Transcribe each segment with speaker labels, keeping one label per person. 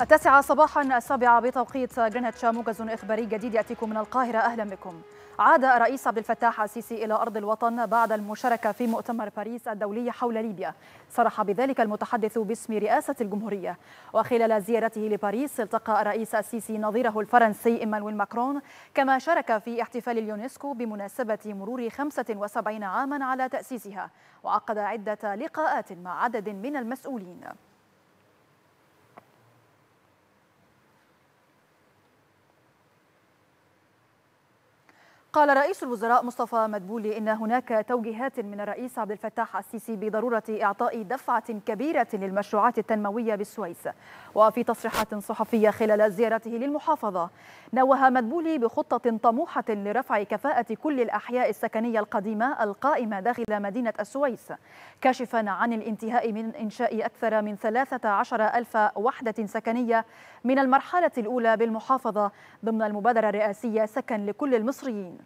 Speaker 1: التاسعة صباحا السابعة بتوقيت جرينتش موجز إخباري جديد يأتيكم من القاهرة أهلا بكم عاد الرئيس عبد الفتاح السيسي إلى أرض الوطن بعد المشاركة في مؤتمر باريس الدولي حول ليبيا صرح بذلك المتحدث باسم رئاسة الجمهورية وخلال زيارته لباريس التقى الرئيس السيسي نظيره الفرنسي إيمانويل ماكرون كما شارك في احتفال اليونسكو بمناسبة مرور 75 عاما على تأسيسها وعقد عدة لقاءات مع عدد من المسؤولين قال رئيس الوزراء مصطفى مدبولي إن هناك توجيهات من الرئيس عبد الفتاح السيسي بضرورة إعطاء دفعة كبيرة للمشروعات التنموية بالسويس وفي تصريحات صحفية خلال زيارته للمحافظة نوه مدبولي بخطة طموحة لرفع كفاءة كل الأحياء السكنية القديمة القائمة داخل مدينة السويس كاشفا عن الانتهاء من إنشاء أكثر من 13 ألف وحدة سكنية من المرحلة الأولى بالمحافظة ضمن المبادرة الرئاسية سكن لكل المصريين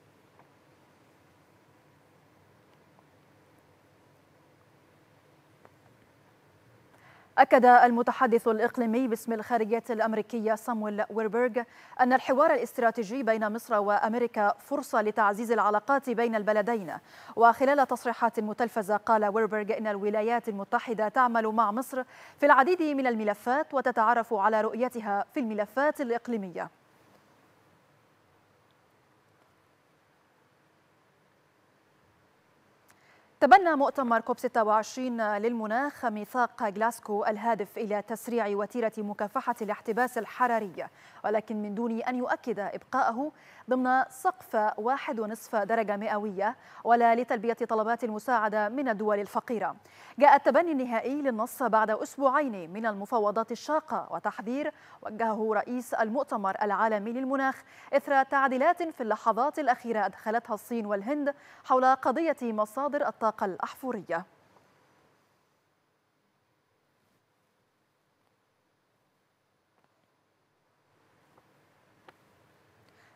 Speaker 1: أكد المتحدث الإقليمي باسم الخارجية الأمريكية سامويل ويربرغ أن الحوار الاستراتيجي بين مصر وأمريكا فرصة لتعزيز العلاقات بين البلدين وخلال تصريحات متلفزة قال ويربرغ إن الولايات المتحدة تعمل مع مصر في العديد من الملفات وتتعرف على رؤيتها في الملفات الإقليمية تبنى مؤتمر كوب 26 للمناخ ميثاق غلاسكو الهادف إلى تسريع وتيرة مكافحة الاحتباس الحراري ولكن من دون أن يؤكد إبقاءه ضمن سقف واحد ونصف درجة مئوية ولا لتلبية طلبات المساعدة من الدول الفقيرة جاء التبني النهائي للنص بعد أسبوعين من المفاوضات الشاقة وتحذير وجهه رئيس المؤتمر العالمي للمناخ إثر تعديلات في اللحظات الأخيرة أدخلتها الصين والهند حول قضية مصادر الطاقة الطاقة الأحفورية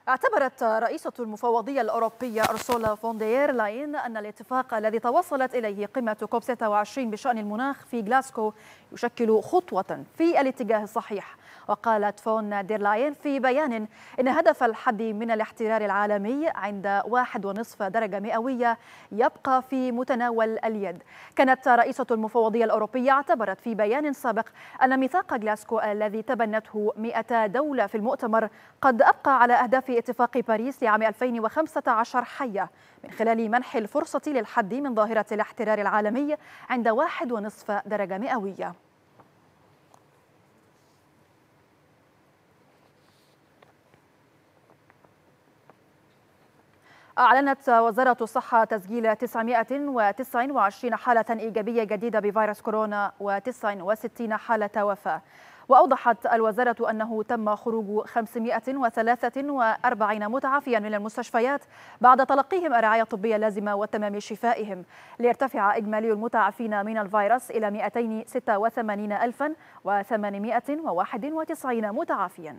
Speaker 1: اعتبرت رئيسة المفوضية الأوروبية أرسولا فوندير لاين أن الاتفاق الذي توصلت إليه قمة كوب 26 بشأن المناخ في غلاسكو يشكل خطوة في الاتجاه الصحيح وقالت فون دير لاين في بيان إن هدف الحد من الاحترار العالمي عند واحد ونصف درجة مئوية يبقى في متناول اليد كانت رئيسة المفوضية الأوروبية اعتبرت في بيان سابق أن ميثاق غلاسكو الذي تبنته 200 دولة في المؤتمر قد أبقى على أهداف اتفاق باريس لعام 2015 حية من خلال منح الفرصة للحد من ظاهرة الاحترار العالمي عند 1.5 درجة مئوية أعلنت وزارة الصحة تسجيل 929 حالة إيجابية جديدة بفيروس كورونا و69 حالة وفاة وأوضحت الوزارة أنه تم خروج 543 متعافيا من المستشفيات بعد تلقيهم الرعاية الطبية اللازمة وتمام شفائهم ليرتفع إجمالي المتعافين من الفيروس إلى 286,891 متعافيا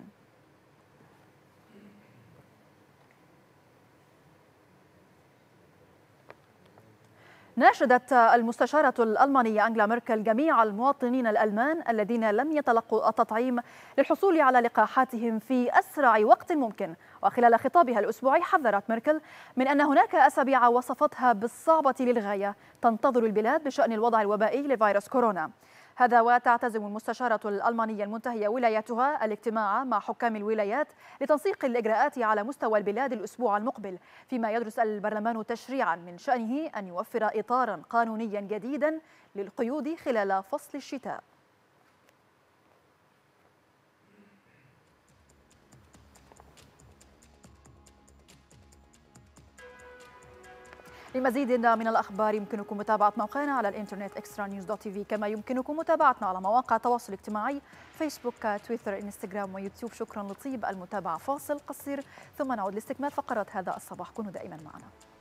Speaker 1: ناشدت المستشارة الألمانية أنجلا ميركل جميع المواطنين الألمان الذين لم يتلقوا التطعيم للحصول على لقاحاتهم في أسرع وقت ممكن وخلال خطابها الأسبوعي حذرت ميركل من أن هناك أسابيع وصفتها بالصعبة للغاية تنتظر البلاد بشأن الوضع الوبائي لفيروس كورونا هذا وتعتزم المستشارة الألمانية المنتهية ولايتها الاجتماع مع حكام الولايات لتنسيق الإجراءات على مستوى البلاد الأسبوع المقبل فيما يدرس البرلمان تشريعا من شأنه أن يوفر إطارا قانونيا جديدا للقيود خلال فصل الشتاء لمزيد من الأخبار يمكنكم متابعة موقعنا على الإنترنت إكسترا نيوز دوت تي في كما يمكنكم متابعتنا على مواقع التواصل الاجتماعي فيسبوك تويتر إنستغرام ويوتيوب شكرا لطيب المتابعة فاصل قصير ثم نعود لاستكمال فقرات هذا الصباح كونوا دائما معنا